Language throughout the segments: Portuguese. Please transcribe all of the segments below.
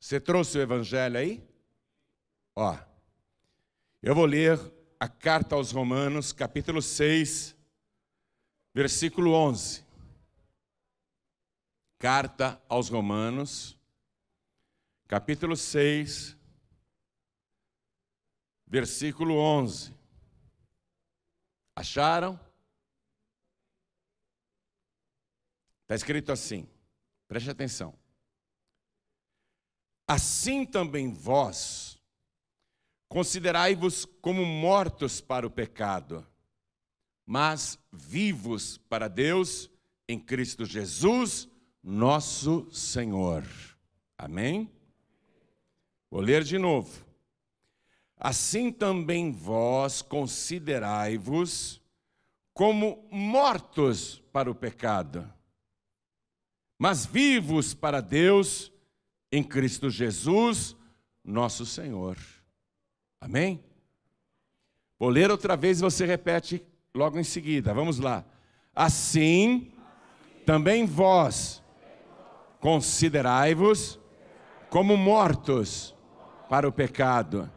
Você trouxe o evangelho aí? Ó. Eu vou ler a carta aos Romanos, capítulo 6, versículo 11. Carta aos Romanos, capítulo 6, versículo 11. Acharam? Está escrito assim, preste atenção. Assim também vós, considerai-vos como mortos para o pecado, mas vivos para Deus em Cristo Jesus, nosso Senhor. Amém? Vou ler de novo. Assim também vós considerai-vos como mortos para o pecado, mas vivos para Deus em Cristo Jesus, nosso Senhor. Amém? Vou ler outra vez e você repete logo em seguida. Vamos lá. Assim, também vós considerai-vos como mortos para o pecado,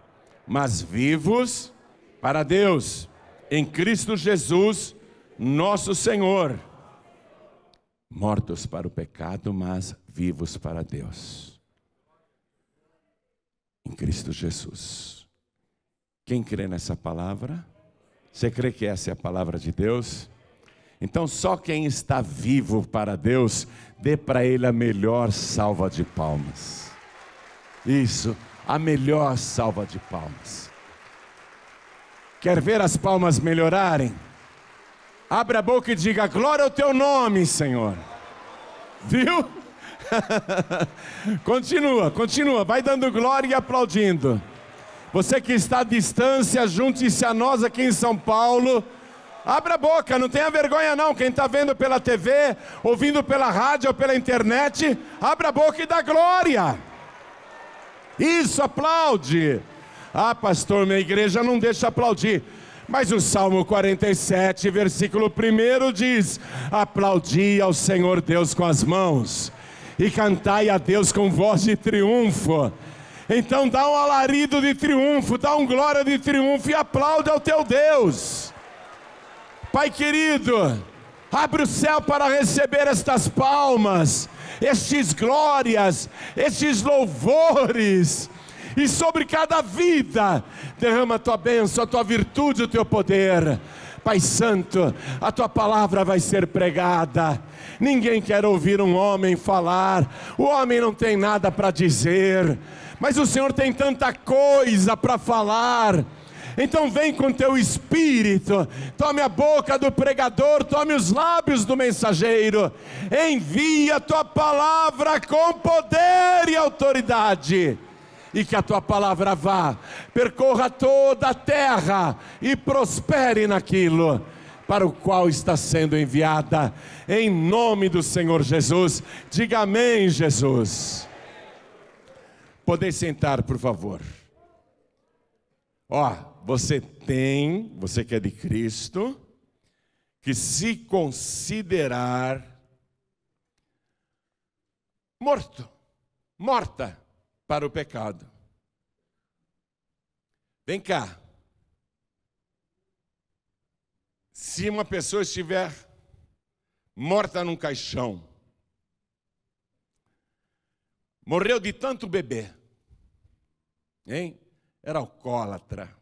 mas vivos para Deus, em Cristo Jesus, nosso Senhor. Mortos para o pecado, mas vivos para Deus em Cristo Jesus. Quem crê nessa palavra? Você crê que essa é a palavra de Deus? Então, só quem está vivo para Deus, dê para Ele a melhor salva de palmas. Isso, a melhor salva de palmas. Quer ver as palmas melhorarem? Abra a boca e diga: Glória ao teu nome, Senhor. Viu? continua, continua, vai dando glória e aplaudindo. Você que está à distância, junte-se a nós aqui em São Paulo. Abra a boca, não tenha vergonha não. Quem está vendo pela TV, ouvindo pela rádio ou pela internet, abra a boca e dá glória. Isso, aplaude. Ah, pastor, minha igreja não deixa aplaudir. Mas o Salmo 47, versículo 1 diz: Aplaudi ao Senhor Deus com as mãos e cantai a Deus com voz de triunfo. Então dá um alarido de triunfo, dá um glória de triunfo e aplaude ao teu Deus. Pai querido, abre o céu para receber estas palmas, estes glórias, estes louvores. E sobre cada vida derrama a tua bênção, a tua virtude, o teu poder. Pai Santo, a tua palavra vai ser pregada. Ninguém quer ouvir um homem falar, o homem não tem nada para dizer, mas o Senhor tem tanta coisa para falar. Então vem com teu espírito, tome a boca do pregador, tome os lábios do mensageiro, envia tua palavra com poder e autoridade e que a tua palavra vá, percorra toda a terra e prospere naquilo para o qual está sendo enviada, em nome do Senhor Jesus. Diga amém, Jesus. Podeis sentar, por favor. Ó, você tem, você que é de Cristo, que se considerar morto, morta para o pecado. Vem cá. Se uma pessoa estiver morta num caixão, morreu de tanto beber, hein? Era alcoólatra,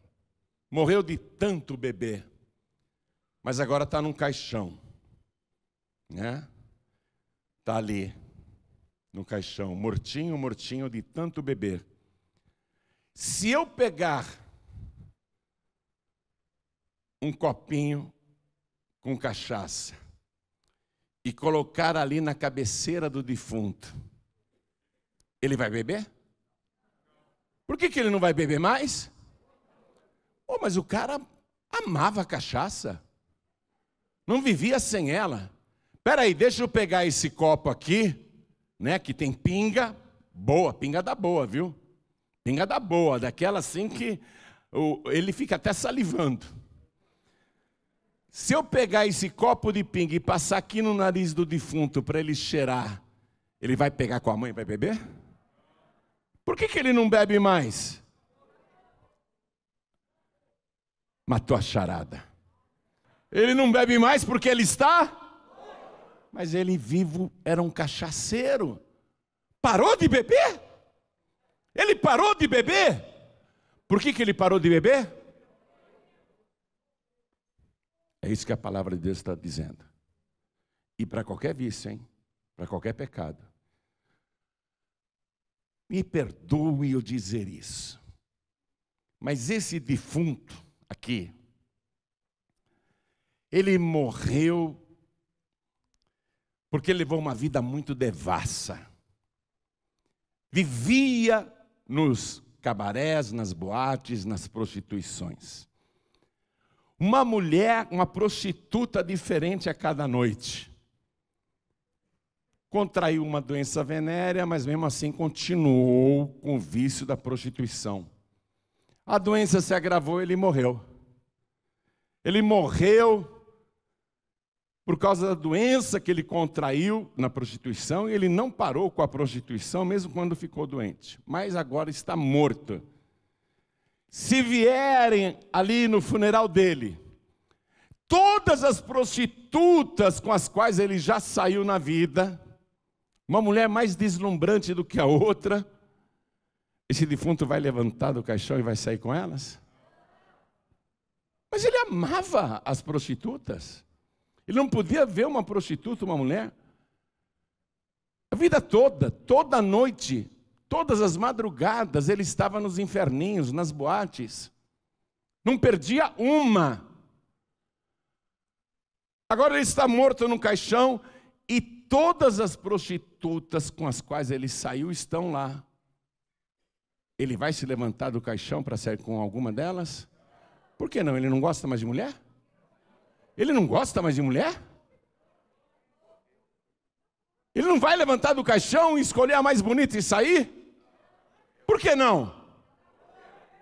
morreu de tanto beber, mas agora está num caixão, né? Está ali no caixão, mortinho, mortinho de tanto beber. Se eu pegar um copinho com cachaça e colocar ali na cabeceira do defunto, ele vai beber? Por que, que ele não vai beber mais? Oh, mas o cara amava a cachaça, não vivia sem ela. Peraí, deixa eu pegar esse copo aqui né, que tem pinga boa, pinga da boa, viu? Pinga da boa, daquela assim que o, ele fica até salivando. Se eu pegar esse copo de pinga e passar aqui no nariz do defunto para ele cheirar, ele vai pegar com a mãe e vai beber? Por que, que ele não bebe mais? Matou a charada. Ele não bebe mais porque ele está mas ele vivo era um cachaceiro. Parou de beber? Ele parou de beber? Por que, que ele parou de beber? É isso que a palavra de Deus está dizendo. E para qualquer vício, hein? Para qualquer pecado. Me perdoe eu dizer isso. Mas esse defunto aqui, ele morreu porque levou uma vida muito devassa. Vivia nos cabarés, nas boates, nas prostituições. Uma mulher, uma prostituta diferente a cada noite. Contraiu uma doença venérea, mas mesmo assim continuou com o vício da prostituição. A doença se agravou, ele morreu. Ele morreu por causa da doença que ele contraiu na prostituição, ele não parou com a prostituição mesmo quando ficou doente, mas agora está morto. Se vierem ali no funeral dele, todas as prostitutas com as quais ele já saiu na vida, uma mulher mais deslumbrante do que a outra, esse defunto vai levantar do caixão e vai sair com elas? Mas ele amava as prostitutas. Ele não podia ver uma prostituta, uma mulher. A vida toda, toda noite, todas as madrugadas, ele estava nos inferninhos, nas boates. Não perdia uma. Agora ele está morto num caixão e todas as prostitutas com as quais ele saiu estão lá. Ele vai se levantar do caixão para sair com alguma delas? Por que não? Ele não gosta mais de mulher? Ele não gosta mais de mulher? Ele não vai levantar do caixão e escolher a mais bonita e sair? Por que não?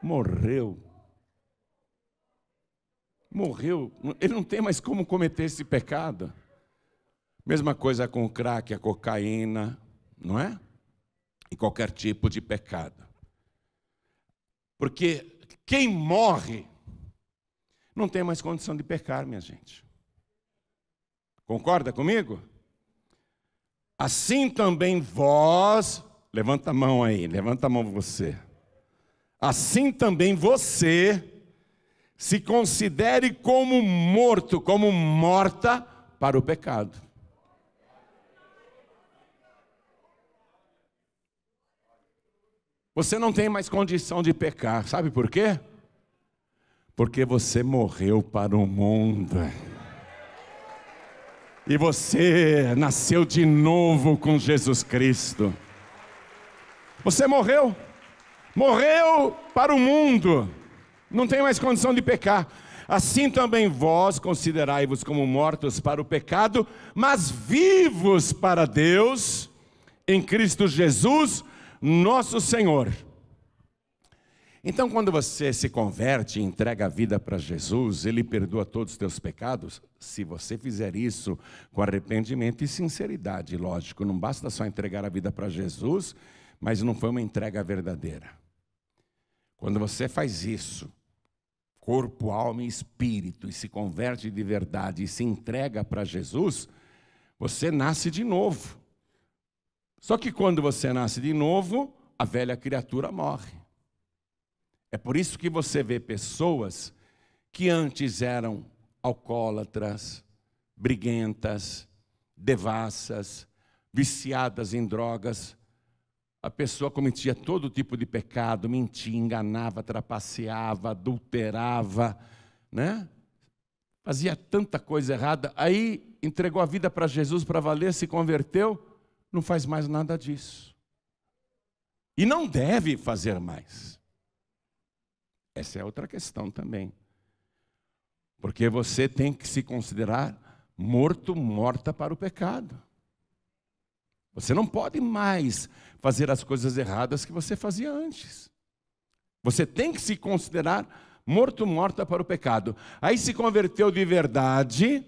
Morreu. Morreu. Ele não tem mais como cometer esse pecado. Mesma coisa com o crack, a cocaína, não é? E qualquer tipo de pecado. Porque quem morre não tem mais condição de pecar, minha gente. Concorda comigo? Assim também vós, levanta a mão aí, levanta a mão você. Assim também você se considere como morto, como morta para o pecado. Você não tem mais condição de pecar, sabe por quê? Porque você morreu para o mundo. E você nasceu de novo com Jesus Cristo. Você morreu. Morreu para o mundo. Não tem mais condição de pecar. Assim também vós considerai-vos como mortos para o pecado, mas vivos para Deus em Cristo Jesus, nosso Senhor. Então, quando você se converte e entrega a vida para Jesus, Ele perdoa todos os teus pecados. Se você fizer isso com arrependimento e sinceridade, lógico, não basta só entregar a vida para Jesus, mas não foi uma entrega verdadeira. Quando você faz isso, corpo, alma e espírito, e se converte de verdade e se entrega para Jesus, você nasce de novo. Só que quando você nasce de novo, a velha criatura morre. É por isso que você vê pessoas que antes eram alcoólatras, briguentas, devassas, viciadas em drogas. A pessoa cometia todo tipo de pecado, mentia, enganava, trapaceava, adulterava, né? Fazia tanta coisa errada. Aí entregou a vida para Jesus para valer, se converteu, não faz mais nada disso. E não deve fazer mais. Essa é outra questão também. Porque você tem que se considerar morto, morta para o pecado. Você não pode mais fazer as coisas erradas que você fazia antes. Você tem que se considerar morto, morta para o pecado. Aí se converteu de verdade,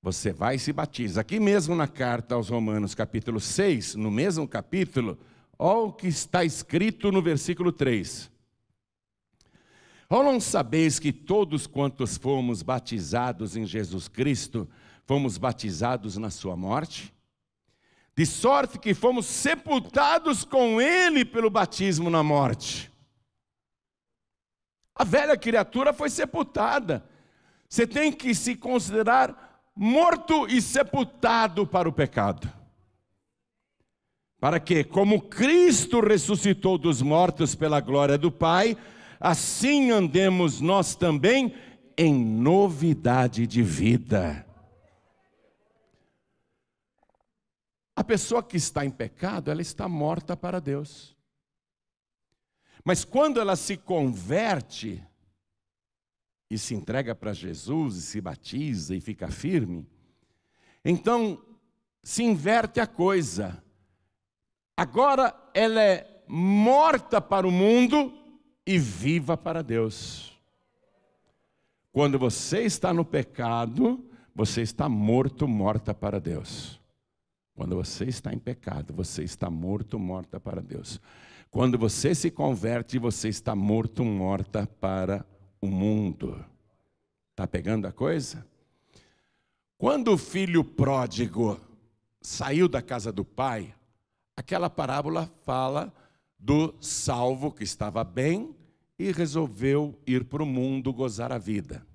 você vai e se batiza. Aqui mesmo na carta aos Romanos, capítulo 6, no mesmo capítulo, olha o que está escrito no versículo 3. Ou não sabeis que todos quantos fomos batizados em Jesus Cristo, fomos batizados na sua morte? De sorte que fomos sepultados com ele pelo batismo na morte. A velha criatura foi sepultada. Você tem que se considerar morto e sepultado para o pecado. Para que, como Cristo ressuscitou dos mortos pela glória do Pai, assim andemos nós também em novidade de vida. A pessoa que está em pecado, ela está morta para Deus. Mas quando ela se converte e se entrega para Jesus e se batiza e fica firme, então se inverte a coisa. Agora ela é morta para o mundo e viva para Deus. Quando você está no pecado, você está morto, morta para Deus. Quando você está em pecado, você está morto, morta para Deus. Quando você se converte, você está morto, morta para o mundo. Está pegando a coisa? Quando o filho pródigo saiu da casa do pai, aquela parábola fala do salvo que estava bem e resolveu ir para o mundo gozar a vida.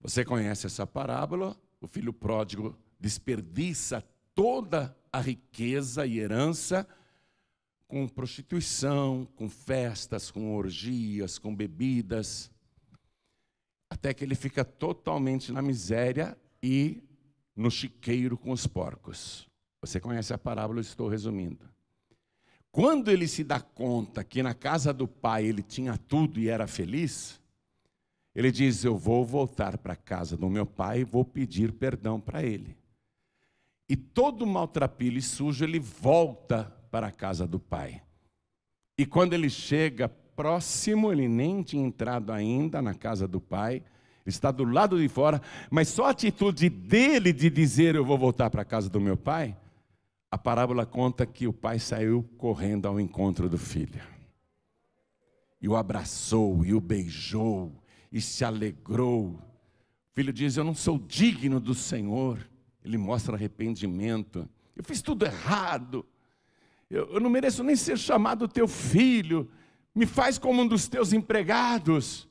Você conhece essa parábola? O filho pródigo desperdiça toda a riqueza e herança com prostituição, com festas, com orgias, com bebidas, até que ele fica totalmente na miséria e no chiqueiro com os porcos. Você conhece a parábola, eu estou resumindo. Quando ele se dá conta que na casa do pai ele tinha tudo e era feliz, ele diz: Eu vou voltar para a casa do meu pai e vou pedir perdão para ele. E todo maltrapilho e sujo ele volta para a casa do pai. E quando ele chega próximo, ele nem tinha entrado ainda na casa do pai, está do lado de fora, mas só a atitude dele de dizer: Eu vou voltar para a casa do meu pai a parábola conta que o pai saiu correndo ao encontro do filho. E o abraçou, e o beijou, e se alegrou. O filho diz: Eu não sou digno do Senhor. Ele mostra arrependimento. Eu fiz tudo errado. Eu, eu não mereço nem ser chamado teu filho. Me faz como um dos teus empregados.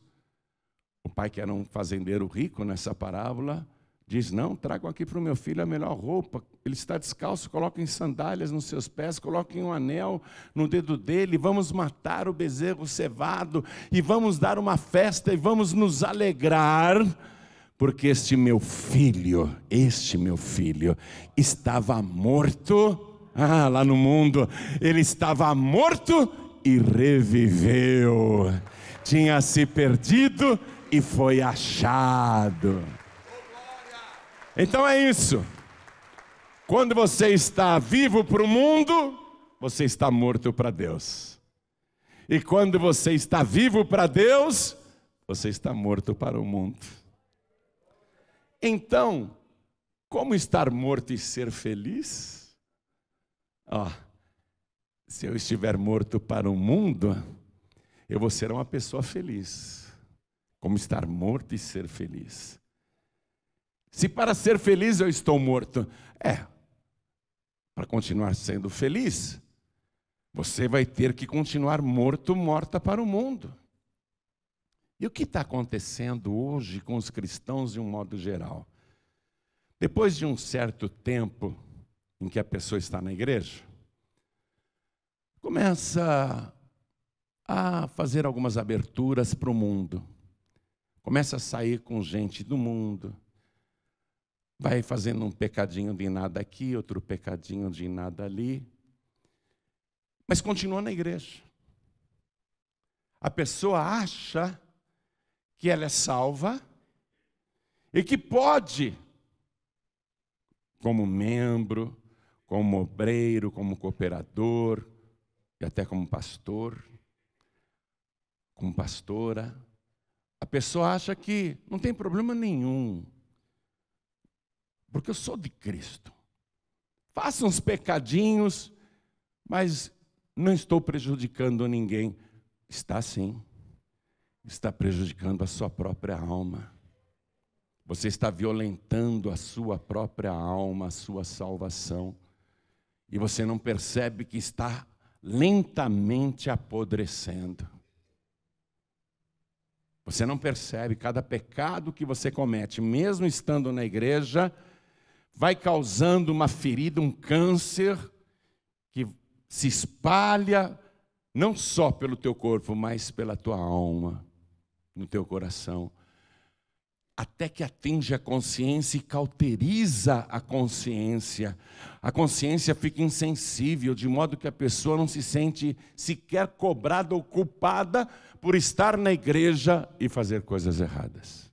O pai, que era um fazendeiro rico nessa parábola, Diz: Não, tragam aqui para o meu filho a melhor roupa. Ele está descalço, coloquem sandálias nos seus pés, coloquem um anel no dedo dele. Vamos matar o bezerro cevado e vamos dar uma festa e vamos nos alegrar, porque este meu filho, este meu filho, estava morto. Ah, lá no mundo, ele estava morto e reviveu. Tinha se perdido e foi achado. Então é isso. Quando você está vivo para o mundo, você está morto para Deus. E quando você está vivo para Deus, você está morto para o mundo. Então, como estar morto e ser feliz? oh, se eu estiver morto para o mundo, eu vou ser uma pessoa feliz. Como estar morto e ser feliz? Se para ser feliz eu estou morto, é. Para continuar sendo feliz, você vai ter que continuar morto, morta para o mundo. E o que está acontecendo hoje com os cristãos de um modo geral? Depois de um certo tempo em que a pessoa está na igreja, começa a fazer algumas aberturas para o mundo, começa a sair com gente do mundo, vai fazendo um pecadinho de nada aqui, outro pecadinho de nada ali, mas continua na igreja. A pessoa acha que ela é salva e que pode, como membro, como obreiro, como cooperador e até como pastor, como pastora, a pessoa acha que não tem problema nenhum porque eu sou de Cristo. faça uns pecadinhos, mas não estou prejudicando ninguém. Está sim. Está prejudicando a sua própria alma. Você está violentando a sua própria alma, a sua salvação. E você não percebe que está lentamente apodrecendo. Você não percebe cada pecado que você comete, mesmo estando na igreja, vai causando uma ferida, um câncer que se espalha não só pelo teu corpo, mas pela tua alma, no teu coração, até que atinge a consciência e cauteriza a consciência. A consciência fica insensível, de modo que a pessoa não se sente sequer cobrada ou culpada por estar na igreja e fazer coisas erradas.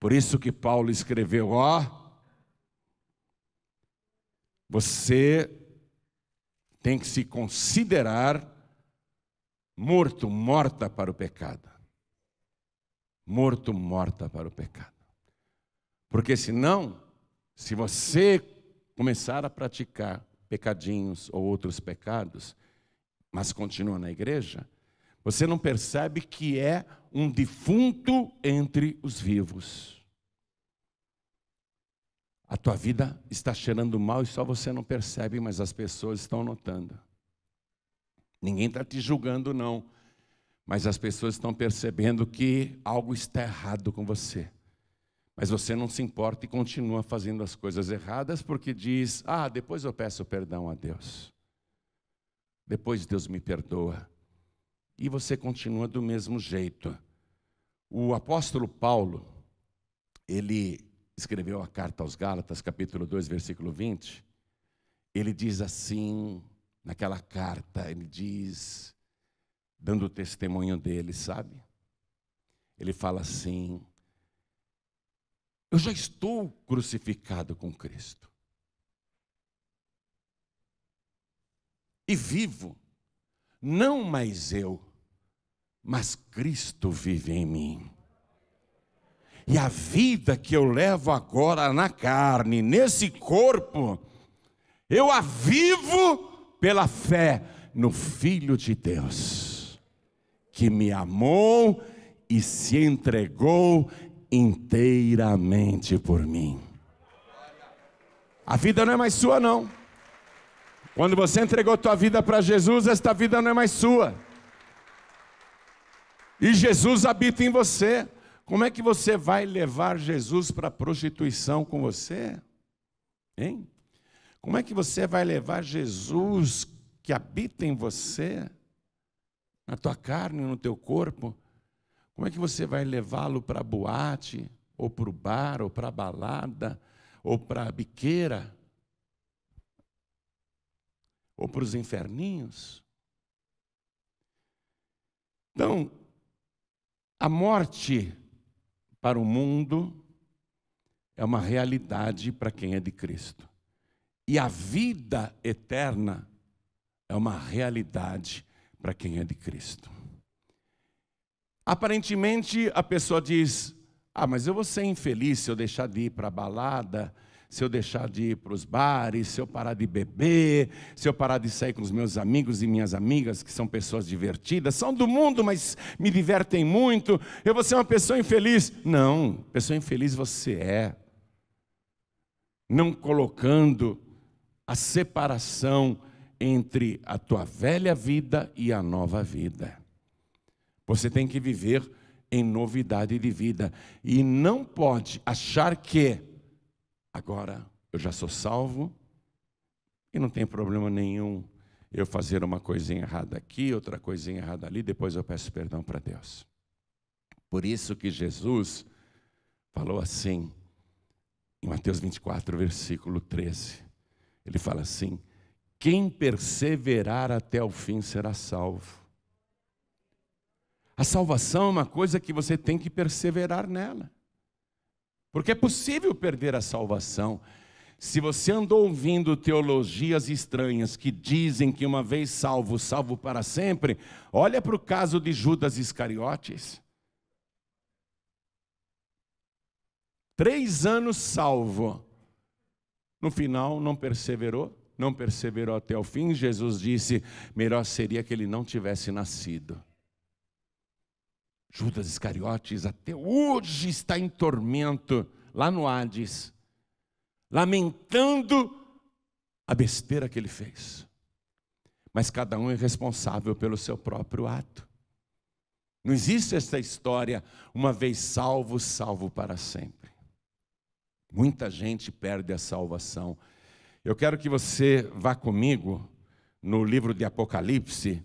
Por isso que Paulo escreveu, ó, você tem que se considerar morto, morta para o pecado. Morto, morta para o pecado. Porque senão, se você começar a praticar pecadinhos ou outros pecados, mas continua na igreja, você não percebe que é um defunto entre os vivos. A tua vida está cheirando mal e só você não percebe, mas as pessoas estão notando. Ninguém está te julgando, não. Mas as pessoas estão percebendo que algo está errado com você. Mas você não se importa e continua fazendo as coisas erradas porque diz: Ah, depois eu peço perdão a Deus. Depois Deus me perdoa. E você continua do mesmo jeito. O apóstolo Paulo, ele escreveu a carta aos Gálatas, capítulo 2, versículo 20, ele diz assim, naquela carta, ele diz, dando o testemunho dele, sabe? Ele fala assim: Eu já estou crucificado com Cristo. E vivo, não mais eu, mas Cristo vive em mim. E a vida que eu levo agora na carne, nesse corpo, eu a vivo pela fé no Filho de Deus, que me amou e se entregou inteiramente por mim. A vida não é mais sua, não. Quando você entregou tua vida para Jesus, esta vida não é mais sua. E Jesus habita em você. Como é que você vai levar Jesus para a prostituição com você? Hein? Como é que você vai levar Jesus que habita em você, na tua carne, no teu corpo? Como é que você vai levá-lo para a boate, ou para o bar, ou para a balada, ou para a biqueira, ou para os inferninhos? Então, a morte para o mundo é uma realidade para quem é de Cristo. E a vida eterna é uma realidade para quem é de Cristo. Aparentemente a pessoa diz: Ah, mas eu vou ser infeliz se eu deixar de ir para a balada, se eu deixar de ir para os bares, se eu parar de beber, se eu parar de sair com os meus amigos e minhas amigas, que são pessoas divertidas, são do mundo, mas me divertem muito, eu vou ser uma pessoa infeliz. Não, pessoa infeliz você é. Não colocando a separação entre a tua velha vida e a nova vida. Você tem que viver em novidade de vida e não pode achar que Agora eu já sou salvo e não tem problema nenhum eu fazer uma coisinha errada aqui, outra coisinha errada ali, depois eu peço perdão para Deus. Por isso que Jesus falou assim, em Mateus 24, versículo 13. Ele fala assim: Quem perseverar até o fim será salvo. A salvação é uma coisa que você tem que perseverar nela. Porque é possível perder a salvação. Se você andou ouvindo teologias estranhas que dizem que uma vez salvo, salvo para sempre, olha para o caso de Judas Iscariotes. Três anos salvo. No final, não perseverou, não perseverou até o fim. Jesus disse: melhor seria que ele não tivesse nascido. Judas Iscariotes até hoje está em tormento lá no Hades, lamentando a besteira que ele fez. Mas cada um é responsável pelo seu próprio ato. Não existe essa história, uma vez salvo, salvo para sempre. Muita gente perde a salvação. Eu quero que você vá comigo no livro de Apocalipse.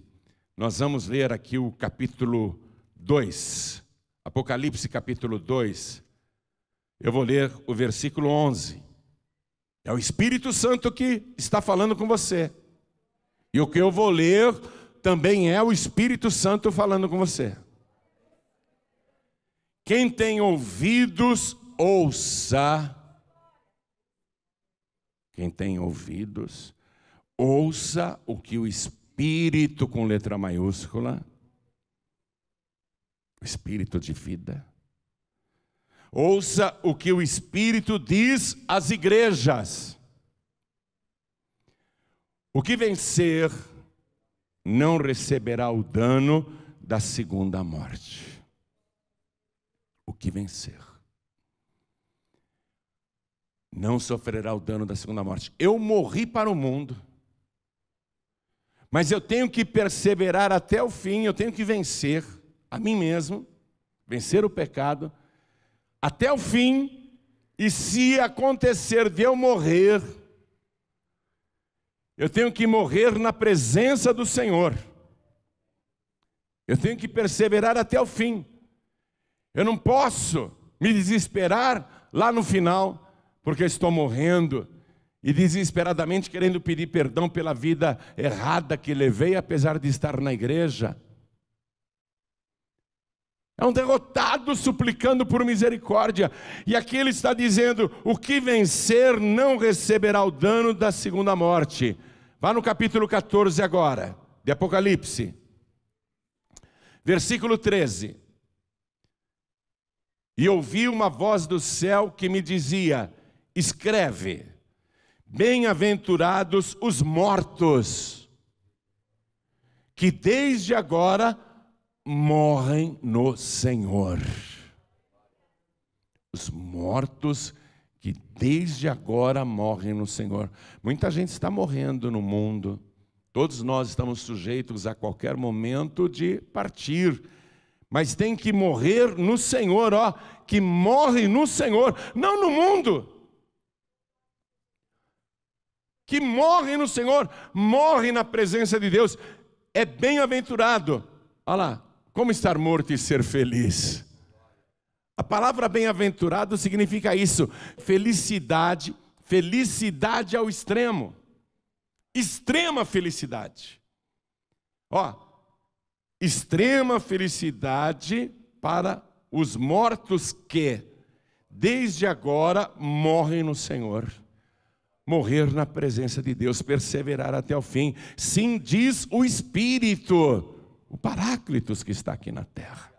Nós vamos ler aqui o capítulo 2. Apocalipse capítulo 2. Eu vou ler o versículo 11. É o Espírito Santo que está falando com você. E o que eu vou ler também é o Espírito Santo falando com você. Quem tem ouvidos, ouça. Quem tem ouvidos, ouça o que o Espírito, com letra maiúscula, o espírito de vida. Ouça o que o Espírito diz às igrejas. O que vencer não receberá o dano da segunda morte. O que vencer não sofrerá o dano da segunda morte. Eu morri para o mundo, mas eu tenho que perseverar até o fim, eu tenho que vencer a mim mesmo, vencer o pecado, até o fim, e se acontecer de eu morrer, eu tenho que morrer na presença do Senhor. Eu tenho que perseverar até o fim. Eu não posso me desesperar lá no final, porque eu estou morrendo e desesperadamente querendo pedir perdão pela vida errada que levei, apesar de estar na igreja. É um derrotado suplicando por misericórdia. E aqui ele está dizendo: o que vencer não receberá o dano da segunda morte. Vá no capítulo 14 agora, de Apocalipse, versículo 13. E ouvi uma voz do céu que me dizia: escreve, bem-aventurados os mortos, que desde agora morrem no Senhor. Os mortos que desde agora morrem no Senhor. Muita gente está morrendo no mundo. Todos nós estamos sujeitos a qualquer momento de partir. Mas tem que morrer no Senhor, ó, que morre no Senhor, não no mundo. Que morre no Senhor, morre na presença de Deus, é bem-aventurado. Olha lá, como estar morto e ser feliz? A palavra bem-aventurado significa isso: felicidade, felicidade ao extremo, extrema felicidade. Ó, extrema felicidade para os mortos que, desde agora, morrem no Senhor. Morrer na presença de Deus, perseverar até o fim, sim, diz o Espírito o Paráclitos que está aqui na terra.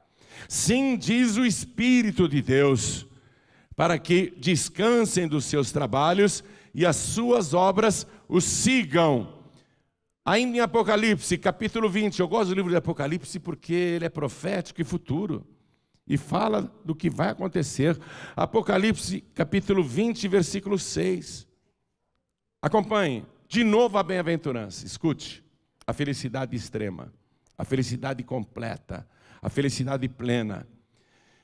Sim, diz o Espírito de Deus, para que descansem dos seus trabalhos e as suas obras os sigam. Ainda em Apocalipse, capítulo 20, eu gosto do livro de Apocalipse porque ele é profético e futuro. E fala do que vai acontecer. Apocalipse, capítulo 20, versículo 6. Acompanhe. De novo a bem-aventurança. Escute. A felicidade extrema a felicidade completa, a felicidade plena.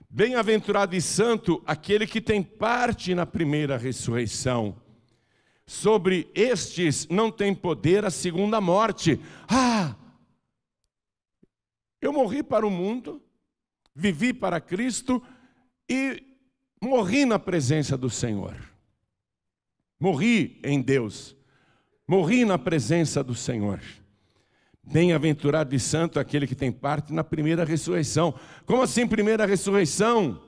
Bem-aventurado e santo aquele que tem parte na primeira ressurreição. Sobre estes não tem poder a segunda morte. Ah! Eu morri para o mundo, vivi para Cristo e morri na presença do Senhor. Morri em Deus, morri na presença do Senhor. Bem-aventurado e santo aquele que tem parte na primeira ressurreição. Como assim, primeira ressurreição?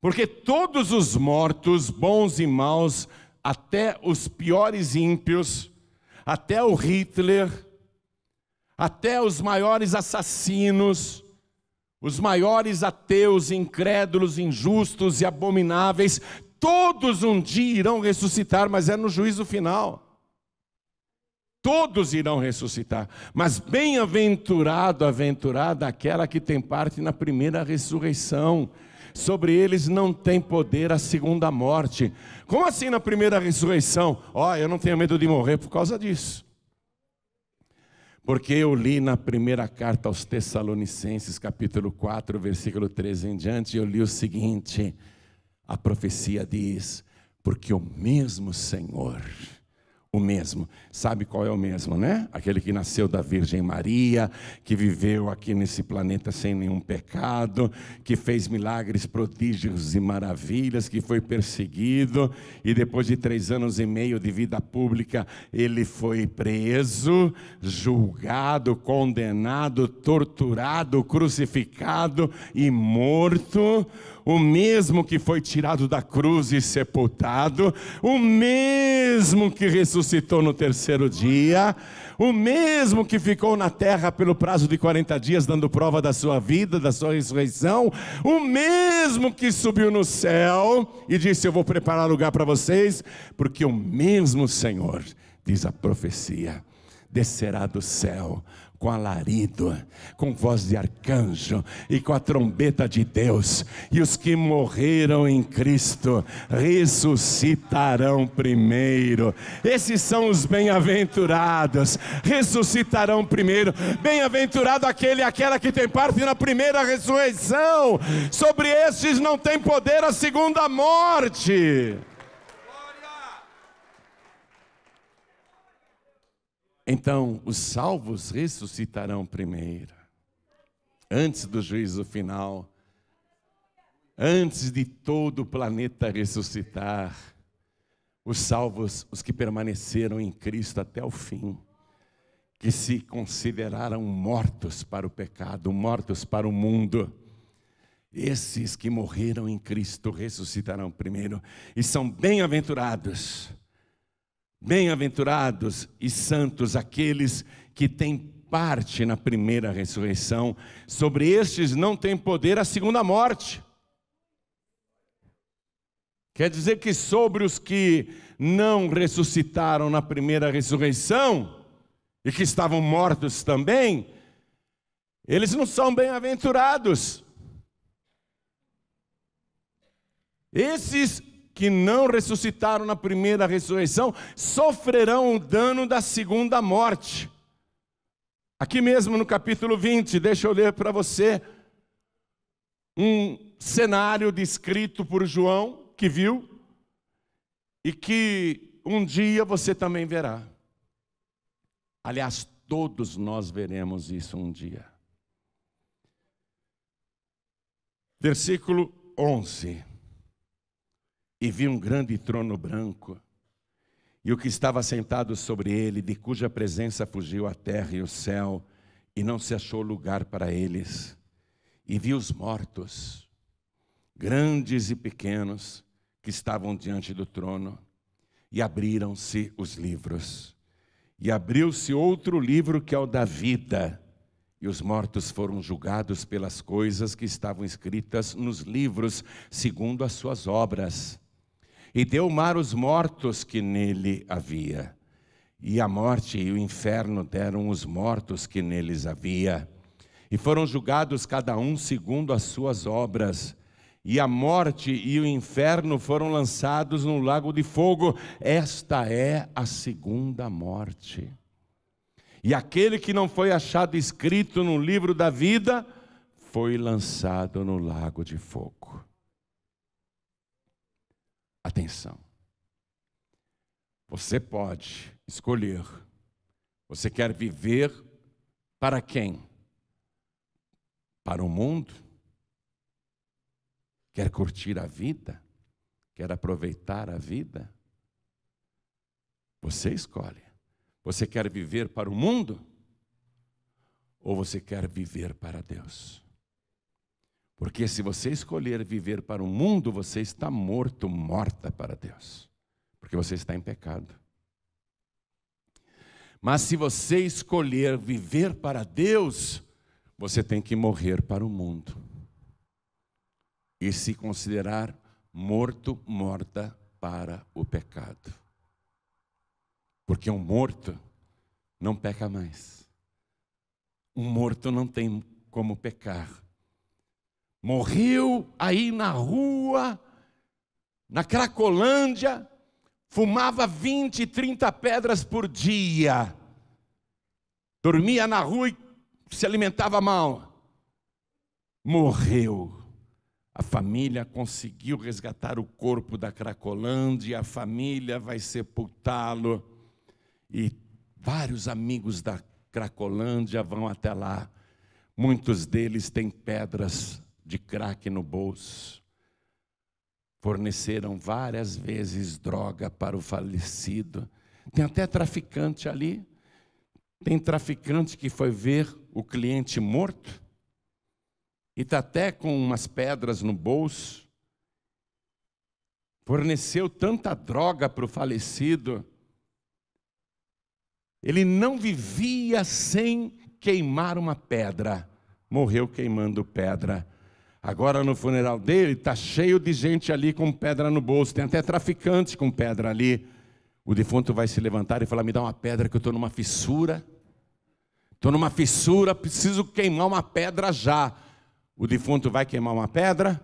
Porque todos os mortos, bons e maus, até os piores ímpios, até o Hitler, até os maiores assassinos, os maiores ateus, incrédulos, injustos e abomináveis, todos um dia irão ressuscitar, mas é no juízo final todos irão ressuscitar. Mas bem-aventurado, aventurada aquela que tem parte na primeira ressurreição. Sobre eles não tem poder a segunda morte. Como assim na primeira ressurreição? Ó, oh, eu não tenho medo de morrer por causa disso. Porque eu li na primeira carta aos Tessalonicenses, capítulo 4, versículo 13 em diante, eu li o seguinte: a profecia diz, porque o mesmo Senhor o mesmo. Sabe qual é o mesmo, né? Aquele que nasceu da Virgem Maria, que viveu aqui nesse planeta sem nenhum pecado, que fez milagres, prodígios e maravilhas, que foi perseguido e depois de três anos e meio de vida pública, ele foi preso, julgado, condenado, torturado, crucificado e morto o mesmo que foi tirado da cruz e sepultado, o mesmo que ressuscitou no terceiro dia, o mesmo que ficou na terra pelo prazo de 40 dias, dando prova da sua vida, da sua ressurreição, o mesmo que subiu no céu e disse: Eu vou preparar lugar para vocês, porque o mesmo Senhor, diz a profecia, descerá do céu com alarido, com voz de arcanjo e com a trombeta de Deus. E os que morreram em Cristo ressuscitarão primeiro. Esses são os bem-aventurados. Ressuscitarão primeiro. Bem-aventurado aquele e aquela que tem parte na primeira ressurreição. Sobre estes não tem poder a segunda morte. Então, os salvos ressuscitarão primeiro, antes do juízo final, antes de todo o planeta ressuscitar. Os salvos, os que permaneceram em Cristo até o fim, que se consideraram mortos para o pecado, mortos para o mundo. Esses que morreram em Cristo ressuscitarão primeiro e são bem-aventurados Bem-aventurados e santos aqueles que têm parte na primeira ressurreição, sobre estes não tem poder a segunda morte. Quer dizer que sobre os que não ressuscitaram na primeira ressurreição, e que estavam mortos também, eles não são bem-aventurados. Esses que não ressuscitaram na primeira ressurreição sofrerão o dano da segunda morte. Aqui mesmo no capítulo 20, deixa eu ler para você um cenário descrito por João, que viu, e que um dia você também verá. Aliás, todos nós veremos isso um dia. Versículo 11 e vi um grande trono branco, e o que estava sentado sobre ele, de cuja presença fugiu a terra e o céu, e não se achou lugar para eles. E vi os mortos, grandes e pequenos, que estavam diante do trono, e abriram-se os livros. E abriu-se outro livro que é o da vida, e os mortos foram julgados pelas coisas que estavam escritas nos livros, segundo as suas obras e deu o mar os mortos que nele havia. E a morte e o inferno deram os mortos que neles havia. E foram julgados cada um segundo as suas obras. E a morte e o inferno foram lançados no lago de fogo. Esta é a segunda morte. E aquele que não foi achado escrito no livro da vida foi lançado no lago de fogo atenção. Você pode escolher. Você quer viver para quem? Para o mundo? Quer curtir a vida? Quer aproveitar a vida? Você escolhe. Você quer viver para o mundo? Ou você quer viver para Deus? Porque se você escolher viver para o mundo, você está morto, morta para Deus. Porque você está em pecado. Mas se você escolher viver para Deus, você tem que morrer para o mundo. E se considerar morto, morta para o pecado. Porque um morto não peca mais. Um morto não tem como pecar Morreu aí na rua, na Cracolândia, fumava 20, 30 pedras por dia, dormia na rua e se alimentava mal. Morreu. A família conseguiu resgatar o corpo da Cracolândia, a família vai sepultá-lo. E vários amigos da Cracolândia vão até lá. Muitos deles têm pedras de crack no bolso. Forneceram várias vezes droga para o falecido. Tem até traficante ali. Tem traficante que foi ver o cliente morto e está até com umas pedras no bolso. Forneceu tanta droga para o falecido. Ele não vivia sem queimar uma pedra. Morreu queimando pedra Agora no funeral dele está cheio de gente ali com pedra no bolso, tem até traficante com pedra ali. O defunto vai se levantar e falar: Me dá uma pedra que eu estou numa fissura. Estou numa fissura, preciso queimar uma pedra já. O defunto vai queimar uma pedra?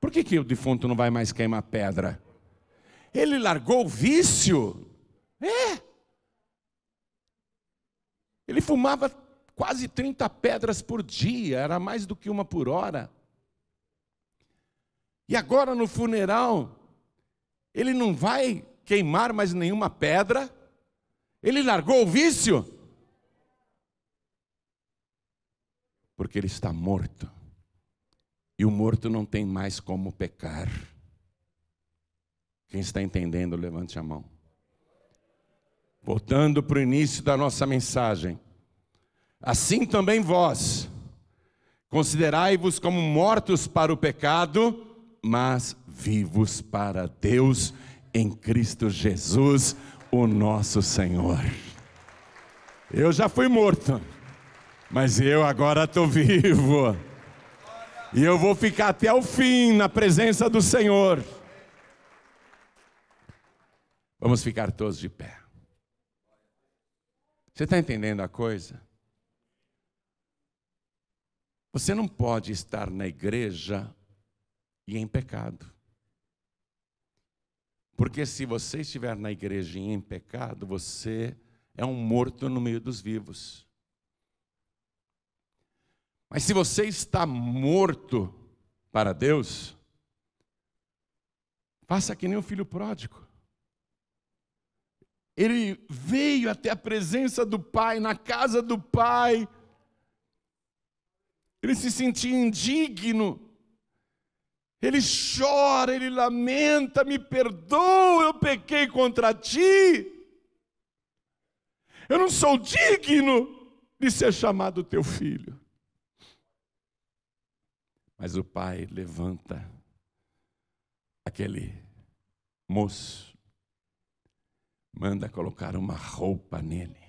Por que, que o defunto não vai mais queimar pedra? Ele largou o vício. É. Ele fumava quase 30 pedras por dia, era mais do que uma por hora. E agora no funeral, ele não vai queimar mais nenhuma pedra, ele largou o vício, porque ele está morto, e o morto não tem mais como pecar. Quem está entendendo, levante a mão. Voltando para o início da nossa mensagem, assim também vós, considerai-vos como mortos para o pecado, mas vivos para Deus em Cristo Jesus, o nosso Senhor. Eu já fui morto, mas eu agora estou vivo. E eu vou ficar até o fim na presença do Senhor. Vamos ficar todos de pé. Você está entendendo a coisa? Você não pode estar na igreja e é em pecado. Porque se você estiver na igreja e em pecado, você é um morto no meio dos vivos. Mas se você está morto para Deus, faça que nem o filho pródigo. Ele veio até a presença do Pai, na casa do Pai. Ele se sentia indigno ele chora, ele lamenta, me perdoa, eu pequei contra ti. Eu não sou digno de ser chamado teu filho. Mas o pai levanta aquele moço, manda colocar uma roupa nele,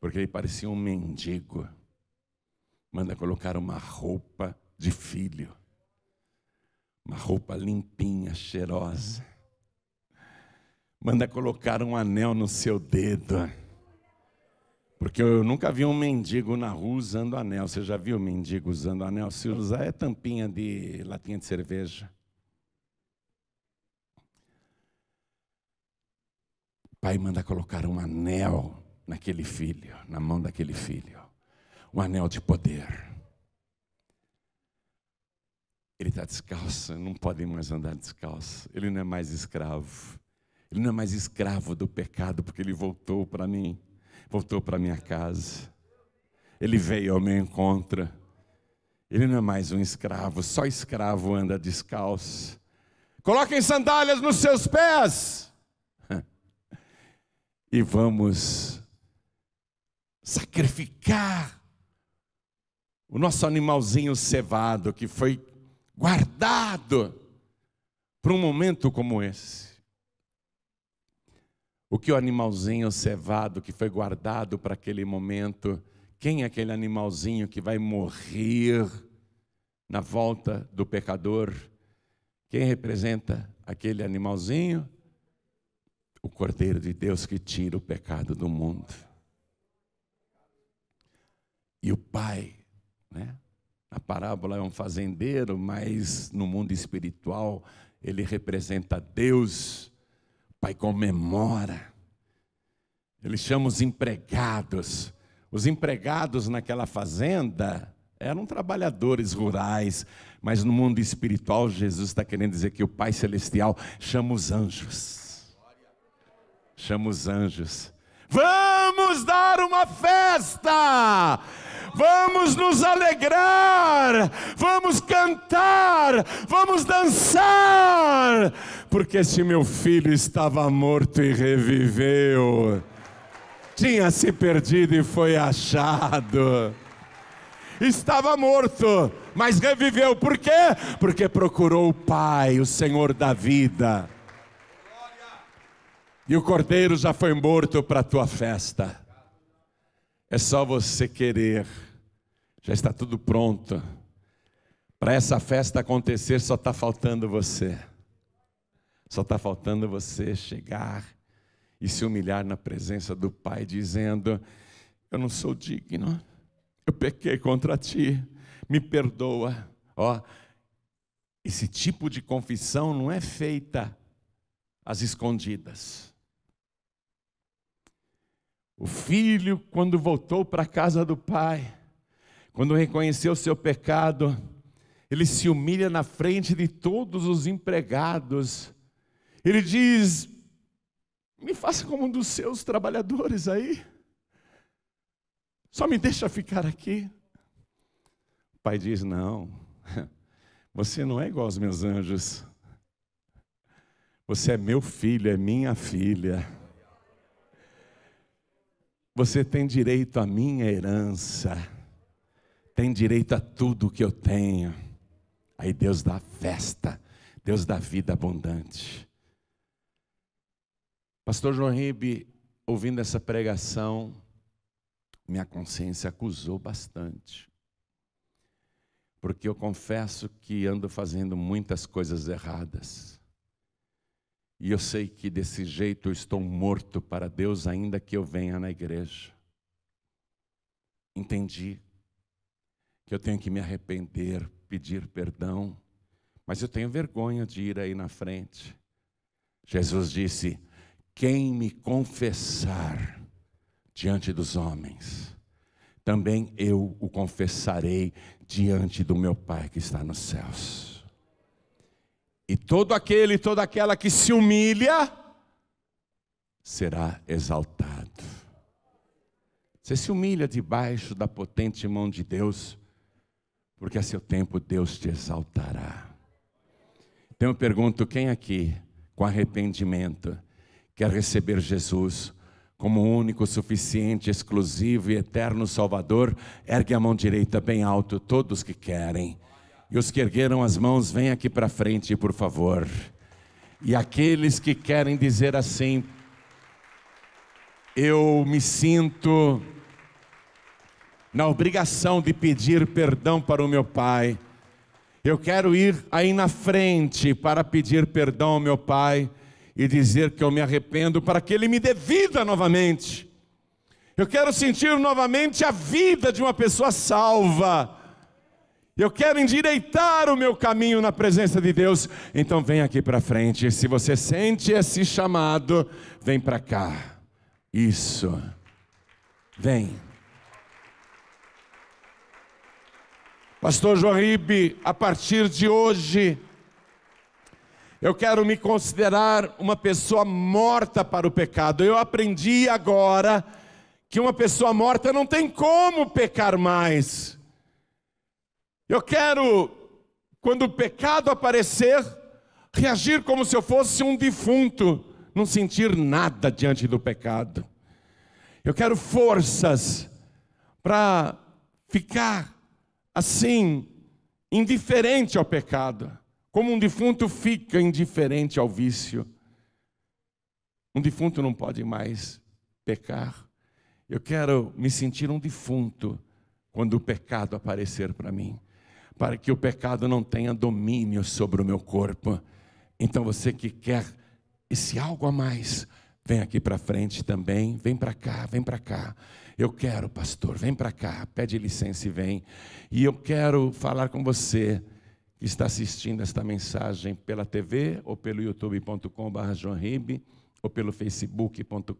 porque ele parecia um mendigo. Manda colocar uma roupa de filho uma roupa limpinha, cheirosa. Manda colocar um anel no seu dedo. Porque eu nunca vi um mendigo na rua usando anel. Você já viu um mendigo usando anel? Se usar é tampinha de latinha de cerveja. Pai manda colocar um anel naquele filho, na mão daquele filho. Um anel de poder ele está descalço, não pode mais andar descalço. Ele não é mais escravo. Ele não é mais escravo do pecado, porque ele voltou para mim, voltou para minha casa. Ele veio ao meu encontro. Ele não é mais um escravo, só escravo anda descalço. Coloquem sandálias nos seus pés. E vamos sacrificar o nosso animalzinho cevado que foi guardado para um momento como esse. O que o animalzinho cevado que foi guardado para aquele momento, quem é aquele animalzinho que vai morrer na volta do pecador? Quem representa aquele animalzinho? O Cordeiro de Deus que tira o pecado do mundo. E o Pai, né? A parábola é um fazendeiro, mas no mundo espiritual ele representa Deus. O pai comemora. Ele chama os empregados. Os empregados naquela fazenda eram trabalhadores rurais, mas no mundo espiritual, Jesus está querendo dizer que o Pai Celestial chama os anjos. Chama os anjos. Vamos dar uma festa! vamos nos alegrar, vamos cantar, vamos dançar, porque este meu filho estava morto e reviveu, tinha se perdido e foi achado, estava morto, mas reviveu, por quê? Porque procurou o Pai, o Senhor da vida. E o cordeiro já foi morto para a tua festa. É só você querer. Já está tudo pronto. Para essa festa acontecer, só está faltando você. Só está faltando você chegar e se humilhar na presença do Pai, dizendo: Eu não sou digno, eu pequei contra ti, me perdoa. Ó, esse tipo de confissão não é feita às escondidas. O filho, quando voltou para a casa do pai, quando reconheceu seu pecado, ele se humilha na frente de todos os empregados. Ele diz: Me faça como um dos seus trabalhadores aí. Só me deixa ficar aqui. O pai diz: Não, você não é igual aos meus anjos. Você é meu filho, é minha filha. Você tem direito à minha herança, tem direito a tudo que eu tenho. Aí Deus dá festa, Deus dá vida abundante. Pastor João Ribe, ouvindo essa pregação, minha consciência acusou bastante. Porque eu confesso que ando fazendo muitas coisas erradas. E eu sei que desse jeito eu estou morto para Deus, ainda que eu venha na igreja. Entendi que eu tenho que me arrepender, pedir perdão, mas eu tenho vergonha de ir aí na frente. Jesus disse: Quem me confessar diante dos homens, também eu o confessarei diante do meu Pai que está nos céus. E todo aquele, toda aquela que se humilha, será exaltado. Você se humilha debaixo da potente mão de Deus, porque a seu tempo Deus te exaltará. Então eu pergunto: quem aqui, com arrependimento, quer receber Jesus como único, suficiente, exclusivo e eterno Salvador? Ergue a mão direita bem alto, todos que querem. E os que ergueram as mãos, vem aqui para frente, por favor. E aqueles que querem dizer assim, eu me sinto na obrigação de pedir perdão para o meu pai. Eu quero ir aí na frente para pedir perdão ao meu pai e dizer que eu me arrependo para que ele me dê vida novamente. Eu quero sentir novamente a vida de uma pessoa salva eu quero endireitar o meu caminho na presença de Deus, então vem aqui para frente. Se você sente esse chamado, vem para cá. Isso. Vem. Pastor Joaribe, a partir de hoje, eu quero me considerar uma pessoa morta para o pecado. Eu aprendi agora que uma pessoa morta não tem como pecar mais. Eu quero, quando o pecado aparecer, reagir como se eu fosse um defunto, não sentir nada diante do pecado. Eu quero forças para ficar assim, indiferente ao pecado, como um defunto fica indiferente ao vício. Um defunto não pode mais pecar. Eu quero me sentir um defunto quando o pecado aparecer para mim para que o pecado não tenha domínio sobre o meu corpo. Então você que quer esse algo a mais, vem aqui para frente também, vem para cá, vem para cá. Eu quero, pastor, vem para cá, pede licença e vem. E eu quero falar com você que está assistindo esta mensagem pela TV ou pelo youtube.com.br ou pelo facebook.com.br.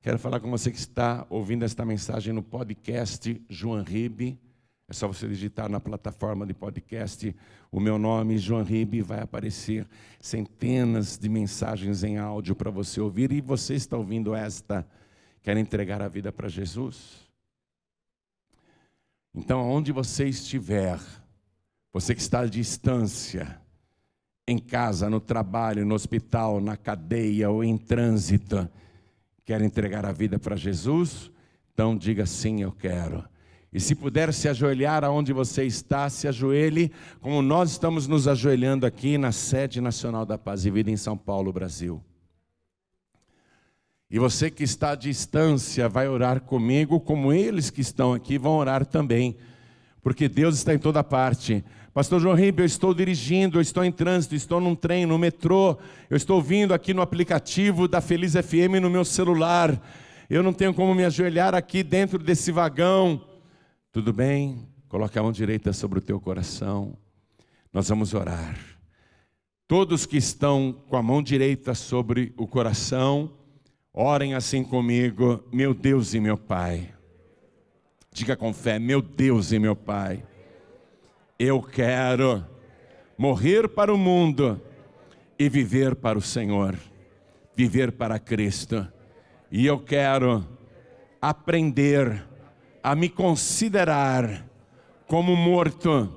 Quero falar com você que está ouvindo esta mensagem no podcast João Ribe é só você digitar na plataforma de podcast o meu nome, João Ribe, vai aparecer centenas de mensagens em áudio para você ouvir. E você está ouvindo esta, quer entregar a vida para Jesus? Então, aonde você estiver, você que está à distância, em casa, no trabalho, no hospital, na cadeia ou em trânsito, quer entregar a vida para Jesus? Então diga sim, eu quero. E se puder se ajoelhar aonde você está, se ajoelhe, como nós estamos nos ajoelhando aqui na sede nacional da Paz e Vida em São Paulo, Brasil. E você que está à distância vai orar comigo, como eles que estão aqui vão orar também, porque Deus está em toda parte. Pastor João Ribeiro, eu estou dirigindo, eu estou em trânsito, estou num trem, no metrô, eu estou vindo aqui no aplicativo da Feliz FM no meu celular. Eu não tenho como me ajoelhar aqui dentro desse vagão tudo bem? Coloque a mão direita sobre o teu coração. Nós vamos orar. Todos que estão com a mão direita sobre o coração, orem assim comigo, meu Deus e meu Pai. Diga com fé, meu Deus e meu Pai. Eu quero morrer para o mundo e viver para o Senhor, viver para Cristo. E eu quero aprender a me considerar como morto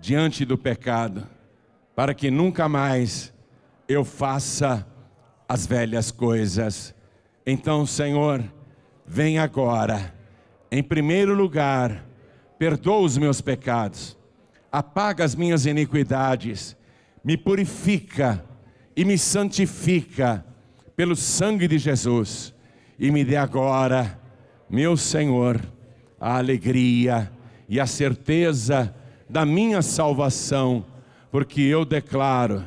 diante do pecado, para que nunca mais eu faça as velhas coisas. Então, Senhor, vem agora, em primeiro lugar, perdoa os meus pecados, apaga as minhas iniquidades, me purifica e me santifica pelo sangue de Jesus, e me dê agora, meu Senhor a alegria e a certeza da minha salvação, porque eu declaro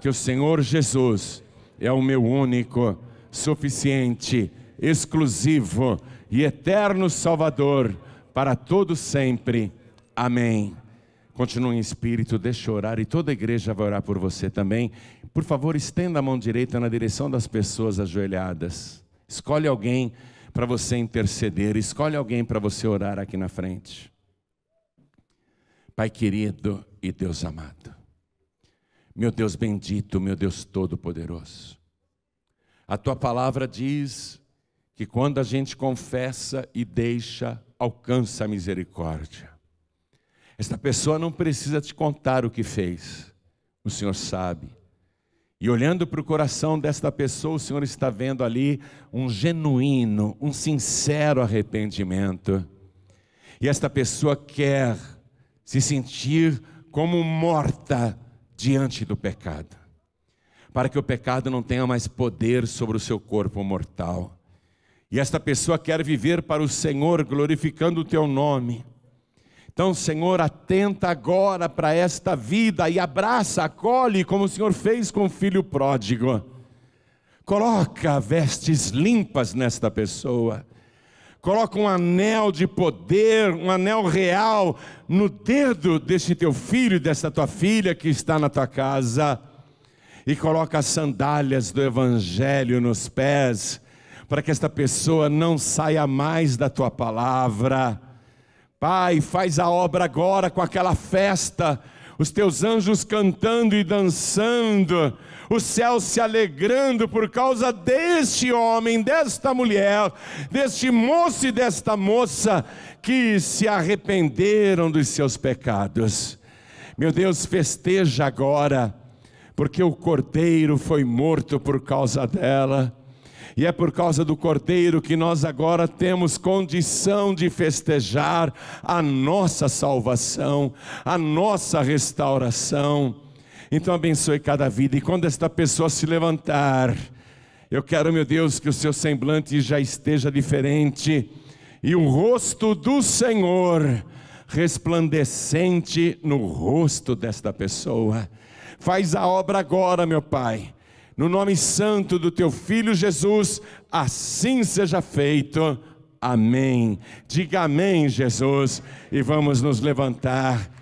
que o Senhor Jesus é o meu único, suficiente, exclusivo e eterno Salvador para todo sempre. Amém. Continue em espírito, deixe orar e toda a igreja vai orar por você também. Por favor, estenda a mão direita na direção das pessoas ajoelhadas. Escolhe alguém para você interceder. Escolhe alguém para você orar aqui na frente. Pai querido e Deus amado, meu Deus bendito, meu Deus todo-poderoso, a tua palavra diz que quando a gente confessa e deixa, alcança a misericórdia. Esta pessoa não precisa te contar o que fez, o Senhor sabe e olhando para o coração desta pessoa, o Senhor está vendo ali um genuíno, um sincero arrependimento. E esta pessoa quer se sentir como morta diante do pecado, para que o pecado não tenha mais poder sobre o seu corpo mortal. E esta pessoa quer viver para o Senhor, glorificando o teu nome. Então, Senhor, atenta agora para esta vida e abraça, acolhe, como o Senhor fez com o filho pródigo. Coloca vestes limpas nesta pessoa. Coloca um anel de poder, um anel real no dedo deste teu filho, desta tua filha que está na tua casa. E coloca as sandálias do evangelho nos pés, para que esta pessoa não saia mais da tua palavra Pai, faz a obra agora com aquela festa, os teus anjos cantando e dançando, o céu se alegrando por causa deste homem, desta mulher, deste moço e desta moça que se arrependeram dos seus pecados. Meu Deus, festeja agora, porque o cordeiro foi morto por causa dela e é por causa do Cordeiro que nós agora temos condição de festejar a nossa salvação, a nossa restauração. Então abençoe cada vida, e quando esta pessoa se levantar, eu quero, meu Deus, que o seu semblante já esteja diferente e o rosto do Senhor resplandecente no rosto desta pessoa. Faz a obra agora, meu Pai no nome santo do teu filho Jesus, assim seja feito. Amém. Diga amém, Jesus, e vamos nos levantar